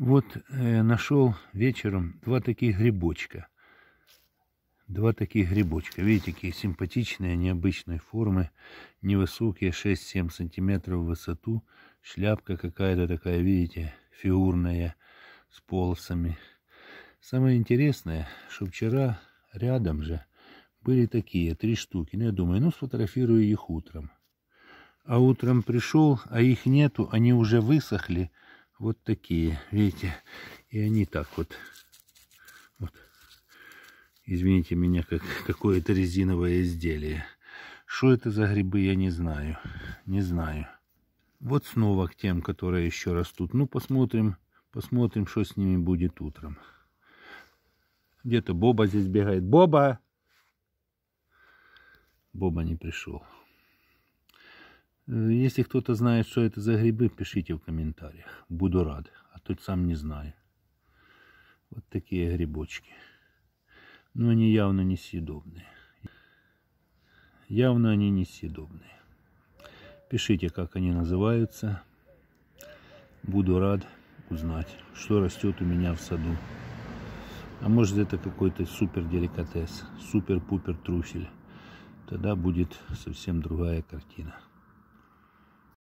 Вот э, нашел вечером два таких грибочка. Два таких грибочка. Видите, какие симпатичные, необычные формы, невысокие, 6-7 сантиметров в высоту. Шляпка какая-то такая, видите, фигурная, с полосами. Самое интересное, что вчера рядом же были такие, три штуки. Ну, я думаю, ну, сфотографирую их утром. А утром пришел, а их нету, они уже высохли вот такие, видите, и они так вот, вот. извините меня, как какое-то резиновое изделие. Что это за грибы, я не знаю, не знаю. Вот снова к тем, которые еще растут. Ну, посмотрим, посмотрим, что с ними будет утром. Где-то Боба здесь бегает. Боба! Боба не пришел. Э, если кто-то знает, что это за грибы, пишите в комментариях. Буду рад, а тут сам не знаю. Вот такие грибочки. Но они явно несъедобные. Явно они несъедобные. Пишите, как они называются. Буду рад узнать, что растет у меня в саду. А может это какой-то супер деликатес, супер-пупер труфель, Тогда будет совсем другая картина.